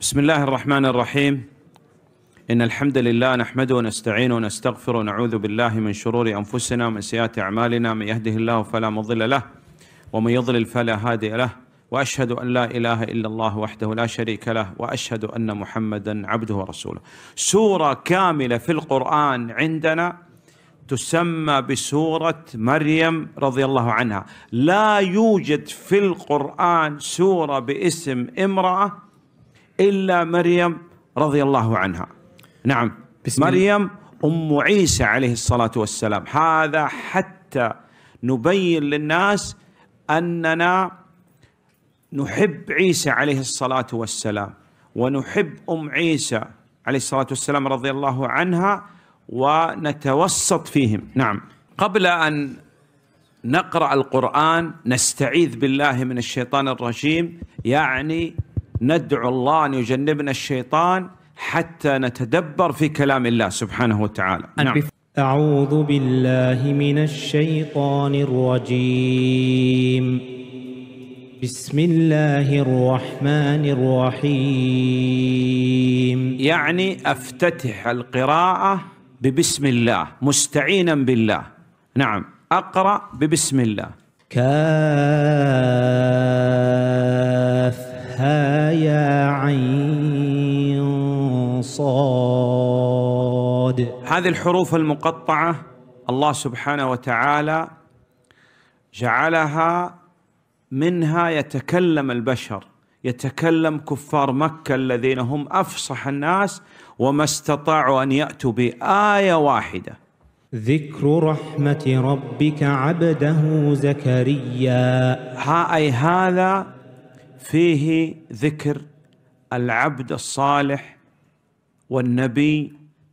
بسم الله الرحمن الرحيم إن الحمد لله نحمده ونستعينه ونستغفره ونعوذ بالله من شرور أنفسنا ومن سيئات أعمالنا من يهده الله فلا مضل له ومن يضلل فلا هادئ له واشهد ان لا اله الا الله وحده لا شريك له واشهد ان محمدا عبده ورسوله. سوره كامله في القران عندنا تسمى بسوره مريم رضي الله عنها، لا يوجد في القران سوره باسم امراه إلا مريم رضي الله عنها نعم بسم مريم أم عيسى عليه الصلاة والسلام هذا حتى نبين للناس أننا نحب عيسى عليه الصلاة والسلام ونحب أم عيسى عليه الصلاة والسلام رضي الله عنها ونتوسط فيهم نعم قبل أن نقرأ القرآن نستعيذ بالله من الشيطان الرجيم يعني ندعو الله ان يجنبنا الشيطان حتى نتدبر في كلام الله سبحانه وتعالى نعم. أعوذ بالله من الشيطان الرجيم بسم الله الرحمن الرحيم يعني أفتتح القراءة ببسم الله مستعينا بالله نعم أقرأ ببسم الله كافها يا عين صاد هذه الحروف المقطعة الله سبحانه وتعالى جعلها منها يتكلم البشر يتكلم كفار مكة الذين هم أفصح الناس وما استطاعوا أن يأتوا بآية واحدة ذكر رحمة ربك عبده زكريا ها أي هذا فيه ذكر العبد الصالح والنبي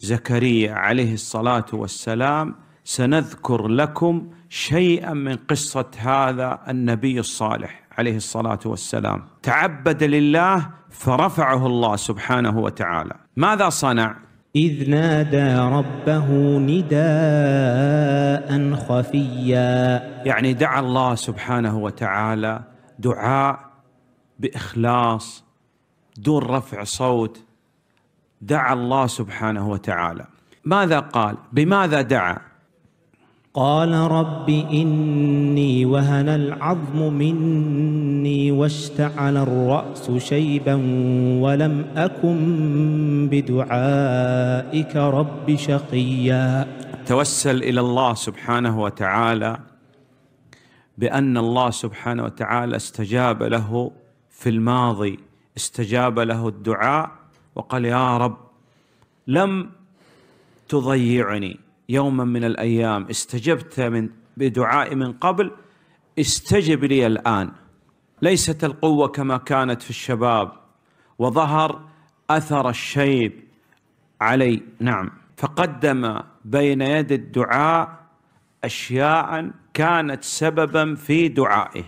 زكريا عليه الصلاه والسلام سنذكر لكم شيئا من قصه هذا النبي الصالح عليه الصلاه والسلام تعبد لله فرفعه الله سبحانه وتعالى ماذا صنع اذ نادى ربه نداء خفيا يعني دعا الله سبحانه وتعالى دعاء باخلاص دون رفع صوت دعا الله سبحانه وتعالى ماذا قال بماذا دعا قال رب إني وهن العظم مني واشتعل الرأس شيبا ولم أكن بدعائك رب شقيا توسل إلى الله سبحانه وتعالى بأن الله سبحانه وتعالى استجاب له في الماضي استجاب له الدعاء وقال يا رب لم تضيعني يوما من الايام استجبت من بدعائي من قبل استجب لي الان ليست القوه كما كانت في الشباب وظهر اثر الشيب علي نعم فقدم بين يد الدعاء اشياء كانت سببا في دعائه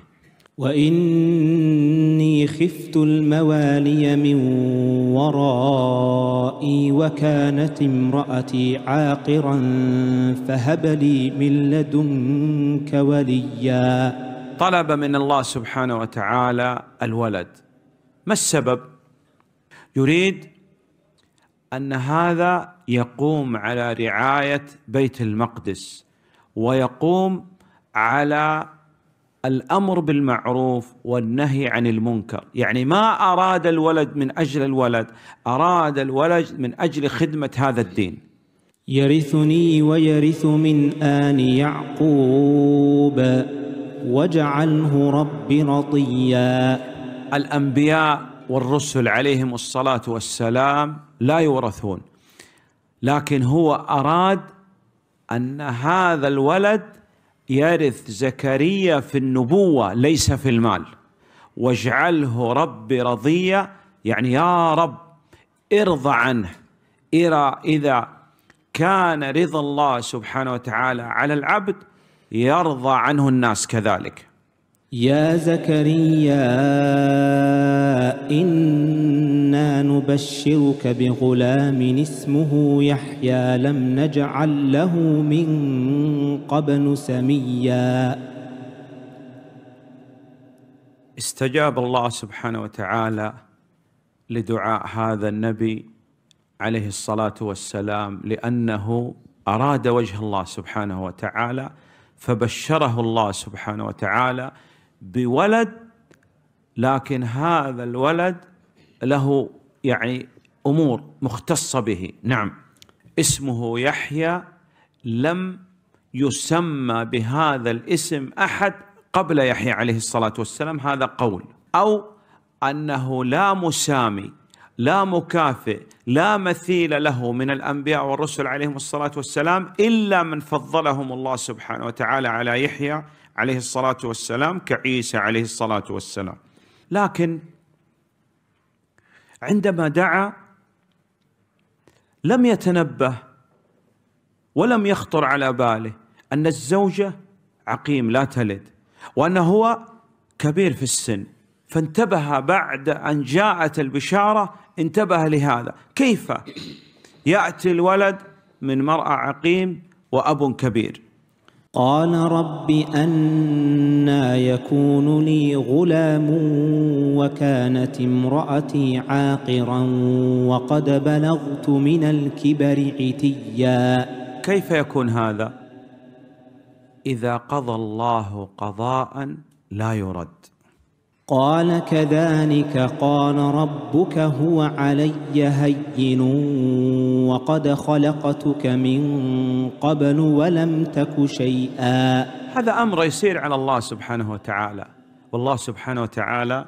واني خفت الموالي من ورائي وكانت امراتي عاقرا فهب لي من لدنك وليا طلب من الله سبحانه وتعالى الولد ما السبب يريد ان هذا يقوم على رعايه بيت المقدس ويقوم على الامر بالمعروف والنهي عن المنكر، يعني ما اراد الولد من اجل الولد، اراد الولد من اجل خدمه هذا الدين. يرثني ويرث من ال يعقوب واجعله رب رطيا. الانبياء والرسل عليهم الصلاه والسلام لا يورثون، لكن هو اراد ان هذا الولد يرث زكريا في النبوة ليس في المال واجعله ربي رضيا يعني يا رب ارضى عنه إرى إذا كان رضا الله سبحانه وتعالى على العبد يرضى عنه الناس كذلك يا زكريا إنا نبشرك بغلام اسمه يحيى لم نجعل له من قبل سميا استجاب الله سبحانه وتعالى لدعاء هذا النبي عليه الصلاة والسلام لأنه أراد وجه الله سبحانه وتعالى فبشره الله سبحانه وتعالى بولد لكن هذا الولد له يعني امور مختصه به نعم اسمه يحيى لم يسمى بهذا الاسم احد قبل يحيى عليه الصلاه والسلام هذا قول او انه لا مسامي لا مكافئ لا مثيل له من الانبياء والرسل عليهم الصلاه والسلام الا من فضلهم الله سبحانه وتعالى على يحيى عليه الصلاه والسلام كعيسى عليه الصلاه والسلام. لكن عندما دعا لم يتنبه ولم يخطر على باله ان الزوجه عقيم لا تلد وانه هو كبير في السن فانتبه بعد أن جاءت البشارة انتبه لهذا كيف يأتي الولد من مرأة عقيم وأب كبير قال رب أنا يكون لي غلام وكانت امرأتي عاقرا وقد بلغت من الكبر عتيا كيف يكون هذا؟ إذا قضى الله قضاء لا يرد قال كذلك قال ربك هو علي هين وقد خلقتك من قبل ولم تك شيئا هذا امر يسير على الله سبحانه وتعالى والله سبحانه وتعالى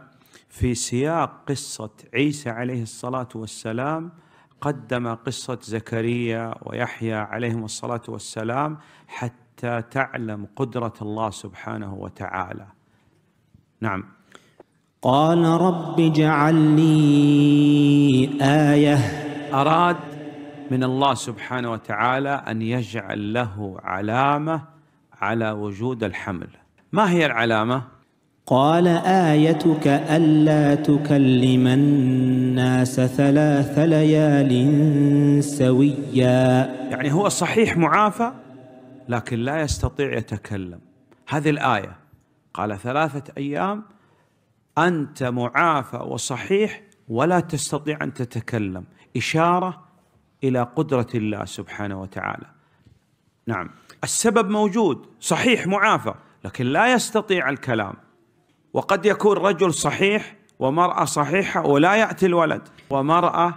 في سياق قصه عيسى عليه الصلاه والسلام قدم قصه زكريا ويحيى عليهم الصلاه والسلام حتى تعلم قدره الله سبحانه وتعالى نعم قال رب اجعل لي آية أراد من الله سبحانه وتعالى أن يجعل له علامة على وجود الحمل ما هي العلامة؟ قال آيتك ألا تكلم الناس ثلاث ليال سويا يعني هو صحيح معافى لكن لا يستطيع يتكلم هذه الآية قال ثلاثة أيام أنت معافى وصحيح ولا تستطيع أن تتكلم إشارة إلى قدرة الله سبحانه وتعالى نعم السبب موجود صحيح معافى لكن لا يستطيع الكلام وقد يكون رجل صحيح ومرأة صحيحة ولا يأتي الولد ومرأة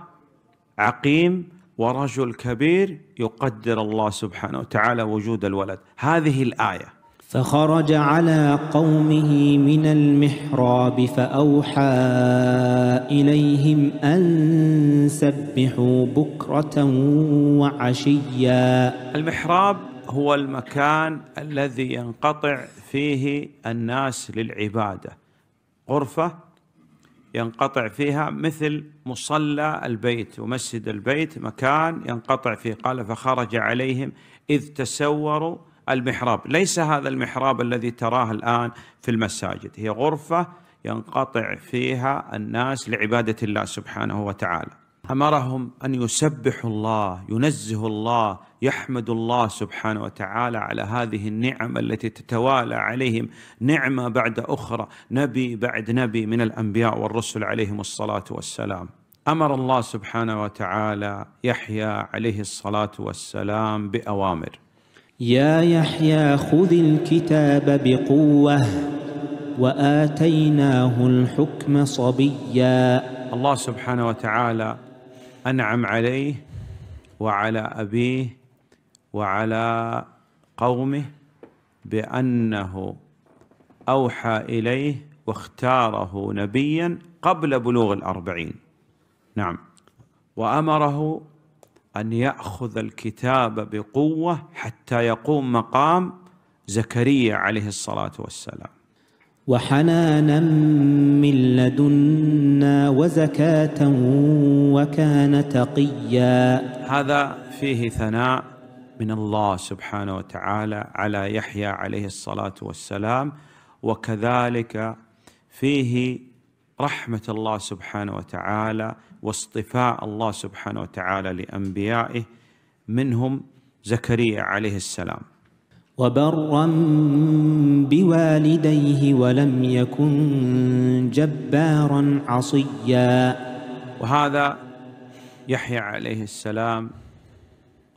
عقيم ورجل كبير يقدر الله سبحانه وتعالى وجود الولد هذه الآية فخرج على قومه من المحراب فأوحى إليهم أن سبحوا بكرة وعشيا المحراب هو المكان الذي ينقطع فيه الناس للعبادة غرفة ينقطع فيها مثل مصلى البيت ومسجد البيت مكان ينقطع فيه قال فخرج عليهم إذ تسوروا المحراب ليس هذا المحراب الذي تراه الآن في المساجد هي غرفة ينقطع فيها الناس لعبادة الله سبحانه وتعالى أمرهم أن يسبحوا الله ينزهوا الله يحمدوا الله سبحانه وتعالى على هذه النعم التي تتوالى عليهم نعمة بعد أخرى نبي بعد نبي من الأنبياء والرسل عليهم الصلاة والسلام امر الله سبحانه وتعالى يحيى عليه الصلاه والسلام باوامر يا يحيى خذ الكتاب بقوه واتيناه الحكم صبيا الله سبحانه وتعالى انعم عليه وعلى ابيه وعلى قومه بانه اوحى اليه واختاره نبيا قبل بلوغ الاربعين نعم وامره ان ياخذ الكتاب بقوه حتى يقوم مقام زكريا عليه الصلاه والسلام وحنانا من لدنا وزكاه وكان تقيا هذا فيه ثناء من الله سبحانه وتعالى على يحيى عليه الصلاه والسلام وكذلك فيه رحمة الله سبحانه وتعالى واصطفاء الله سبحانه وتعالى لأنبيائه منهم زكريا عليه السلام وبرا بوالديه ولم يكن جبارا عصيا وهذا يحيى عليه السلام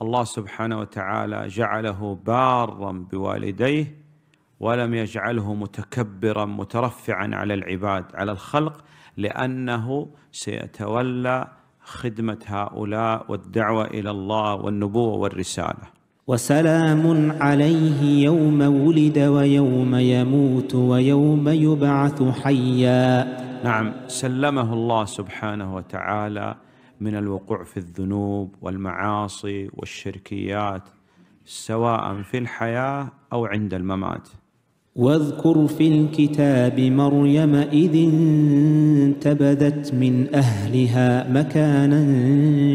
الله سبحانه وتعالى جعله بارا بوالديه ولم يجعله متكبرا مترفعا على العباد على الخلق لانه سيتولى خدمه هؤلاء والدعوه الى الله والنبوه والرساله وسلام عليه يوم ولد ويوم يموت ويوم يبعث حيا نعم سلمه الله سبحانه وتعالى من الوقوع في الذنوب والمعاصي والشركيات سواء في الحياه او عند الممات واذكر في الكتاب مريم إذ انتبذت من أهلها مكانا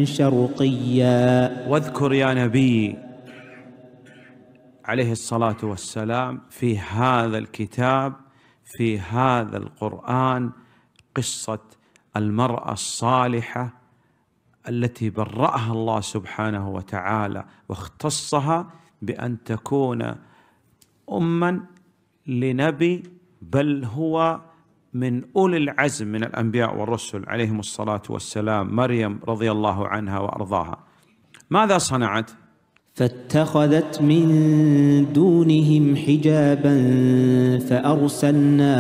شرقيا واذكر يا نبي عليه الصلاة والسلام في هذا الكتاب في هذا القرآن قصة المرأة الصالحة التي برأها الله سبحانه وتعالى واختصها بأن تكون أمًا لنبي بل هو من اولي العزم من الانبياء والرسل عليهم الصلاه والسلام مريم رضي الله عنها وارضاها ماذا صنعت فاتخذت من دونهم حجابا فارسلنا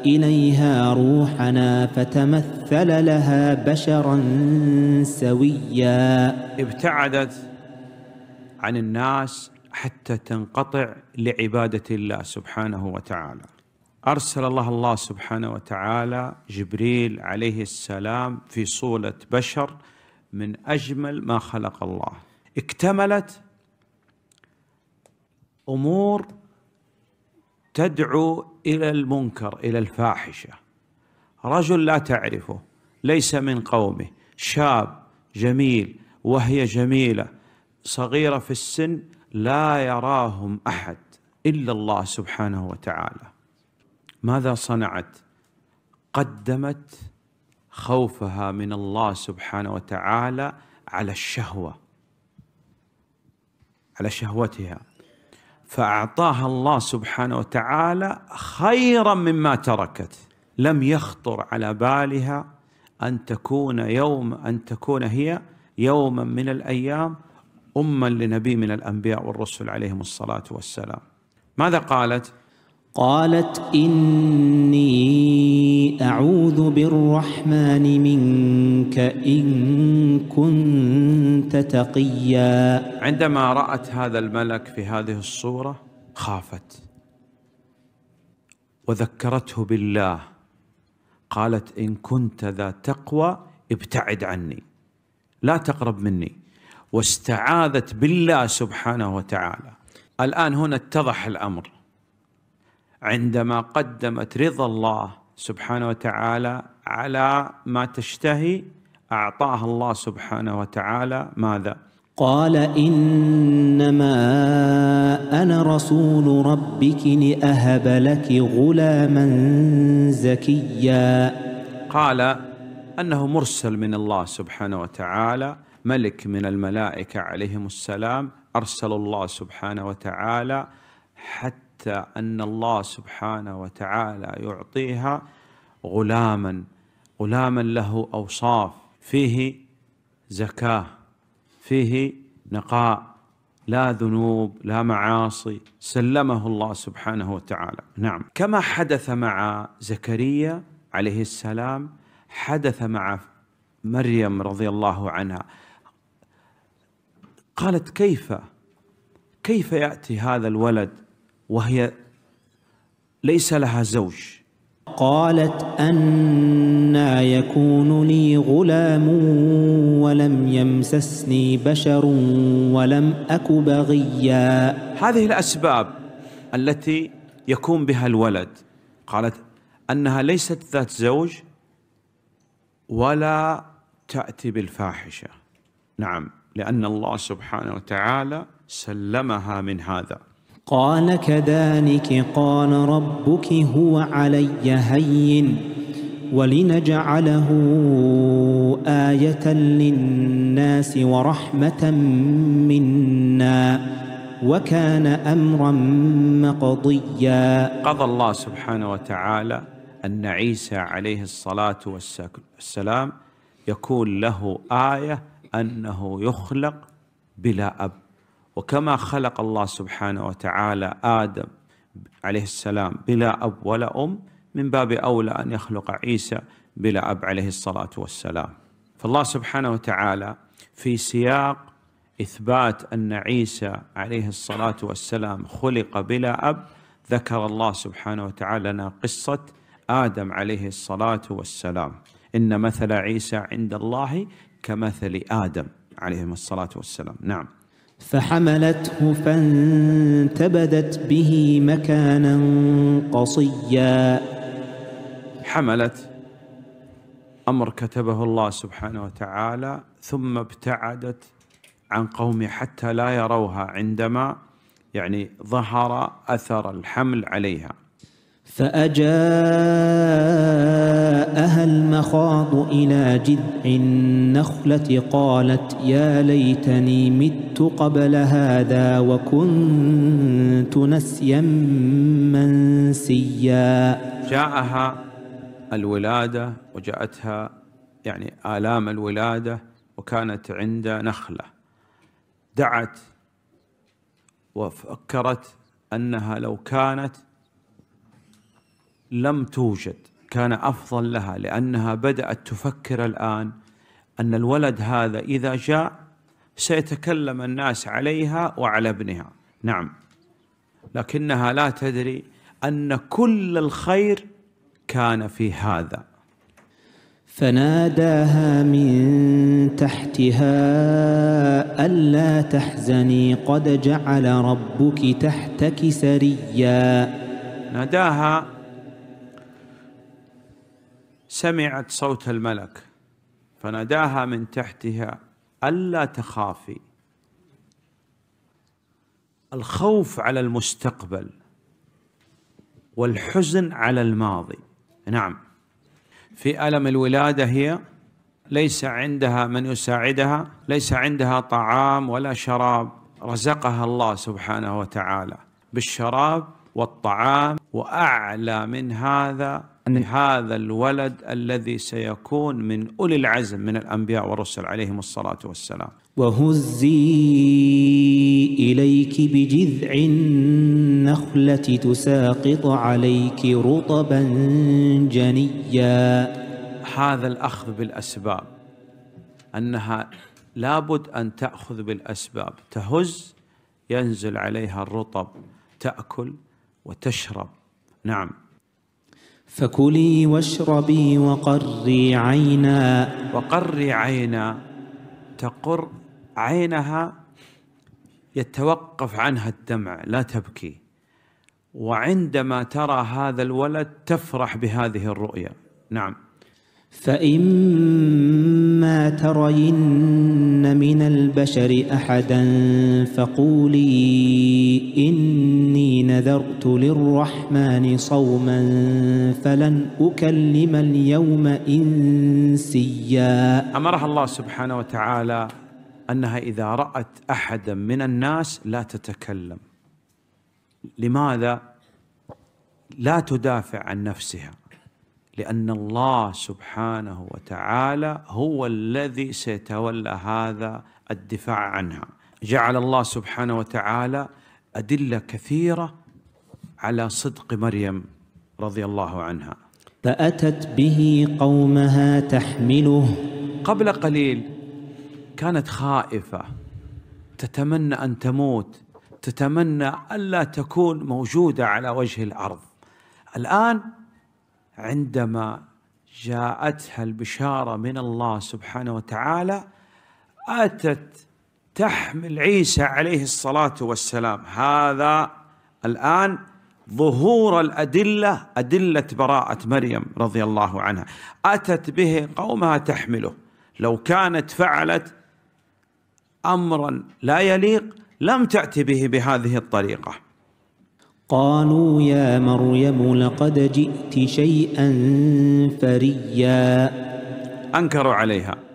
اليها روحنا فتمثل لها بشرا سويا ابتعدت عن الناس حتى تنقطع لعبادة الله سبحانه وتعالى أرسل الله الله سبحانه وتعالى جبريل عليه السلام في صولة بشر من أجمل ما خلق الله اكتملت أمور تدعو إلى المنكر إلى الفاحشة رجل لا تعرفه ليس من قومه شاب جميل وهي جميلة صغيرة في السن لا يراهم احد الا الله سبحانه وتعالى ماذا صنعت قدمت خوفها من الله سبحانه وتعالى على الشهوه على شهوتها فاعطاها الله سبحانه وتعالى خيرا مما تركت لم يخطر على بالها ان تكون يوم ان تكون هي يوما من الايام أما لنبي من الأنبياء والرسل عليهم الصلاة والسلام ماذا قالت؟ قالت إني أعوذ بالرحمن منك إن كنت تقيا عندما رأت هذا الملك في هذه الصورة خافت وذكرته بالله قالت إن كنت ذا تقوى ابتعد عني لا تقرب مني واستعاذت بالله سبحانه وتعالى الان هنا اتضح الامر عندما قدمت رضا الله سبحانه وتعالى على ما تشتهي اعطاها الله سبحانه وتعالى ماذا قال انما انا رسول ربك لاهب لك غلاما زكيا قال انه مرسل من الله سبحانه وتعالى ملك من الملائكة عليهم السلام أرسل الله سبحانه وتعالى حتى أن الله سبحانه وتعالى يعطيها غلاما غلاما له أوصاف فيه زكاة فيه نقاء لا ذنوب لا معاصي سلمه الله سبحانه وتعالى نعم كما حدث مع زكريا عليه السلام حدث مع مريم رضي الله عنها قالت كيف كيف يأتي هذا الولد وهي ليس لها زوج قالت أنا يكون لي غلام ولم يمسسني بشر ولم أك بغيا هذه الأسباب التي يكون بها الولد قالت أنها ليست ذات زوج ولا تأتي بالفاحشة نعم لأن الله سبحانه وتعالى سلمها من هذا قال كذلك قال ربك هو علي هين ولنجعله آية للناس ورحمة منا وكان أمرا مقضيا قضى الله سبحانه وتعالى أن عيسى عليه الصلاة والسلام يكون له آية انه يخلق بلا اب وكما خلق الله سبحانه وتعالى ادم عليه السلام بلا اب ولا ام من باب اولى ان يخلق عيسى بلا اب عليه الصلاه والسلام فالله سبحانه وتعالى في سياق اثبات ان عيسى عليه الصلاه والسلام خلق بلا اب ذكر الله سبحانه وتعالى لنا قصه ادم عليه الصلاه والسلام إن مثل عيسى عند الله كمثل آدم عليهم الصلاة والسلام نعم فحملته فانتبذت به مكانا قصيا حملت امر كتبه الله سبحانه وتعالى ثم ابتعدت عن قومه حتى لا يروها عندما يعني ظهر اثر الحمل عليها فأجاءها المخاض إلى جذع النخلة قالت يا ليتني مت قبل هذا وكنت نسيا منسيا جاءها الولادة وجاءتها يعني آلام الولادة وكانت عند نخلة دعت وفكرت أنها لو كانت لم توجد كان افضل لها لانها بدات تفكر الان ان الولد هذا اذا جاء سيتكلم الناس عليها وعلى ابنها نعم لكنها لا تدري ان كل الخير كان في هذا فناداها من تحتها الا تحزني قد جعل ربك تحتك سريا ناداها سمعت صوت الملك فناداها من تحتها ألا تخافي الخوف على المستقبل والحزن على الماضي نعم في ألم الولادة هي ليس عندها من يساعدها ليس عندها طعام ولا شراب رزقها الله سبحانه وتعالى بالشراب والطعام وأعلى من هذا أن هذا الولد الذي سيكون من أولي العزم من الأنبياء والرسل عليهم الصلاة والسلام وهزي إليك بجذع النخلة تساقط عليك رطبا جنيا هذا الأخذ بالأسباب أنها لابد أن تأخذ بالأسباب تهز ينزل عليها الرطب تأكل وتشرب نعم فكلي واشربي وقري عينا وقري عينا تقر عينها يتوقف عنها الدمع لا تبكي وعندما ترى هذا الولد تفرح بهذه الرؤيا نعم فإما ما ترين من البشر أحدا فقولي إني نذرت للرحمن صوما فلن أكلم اليوم إنسيا أمرها الله سبحانه وتعالى أنها إذا رأت أحدا من الناس لا تتكلم لماذا لا تدافع عن نفسها لأن الله سبحانه وتعالى هو الذي سيتولى هذا الدفاع عنها جعل الله سبحانه وتعالى أدلة كثيرة على صدق مريم رضي الله عنها فأتت به قومها تحمله قبل قليل كانت خائفة تتمنى أن تموت تتمنى ألا تكون موجودة على وجه الأرض الآن عندما جاءتها البشاره من الله سبحانه وتعالى اتت تحمل عيسى عليه الصلاه والسلام هذا الان ظهور الادله ادله براءه مريم رضي الله عنها اتت به قومها تحمله لو كانت فعلت امرا لا يليق لم تاتي به بهذه الطريقه قالوا يا مريم لقد جئت شيئا فريا أنكروا عليها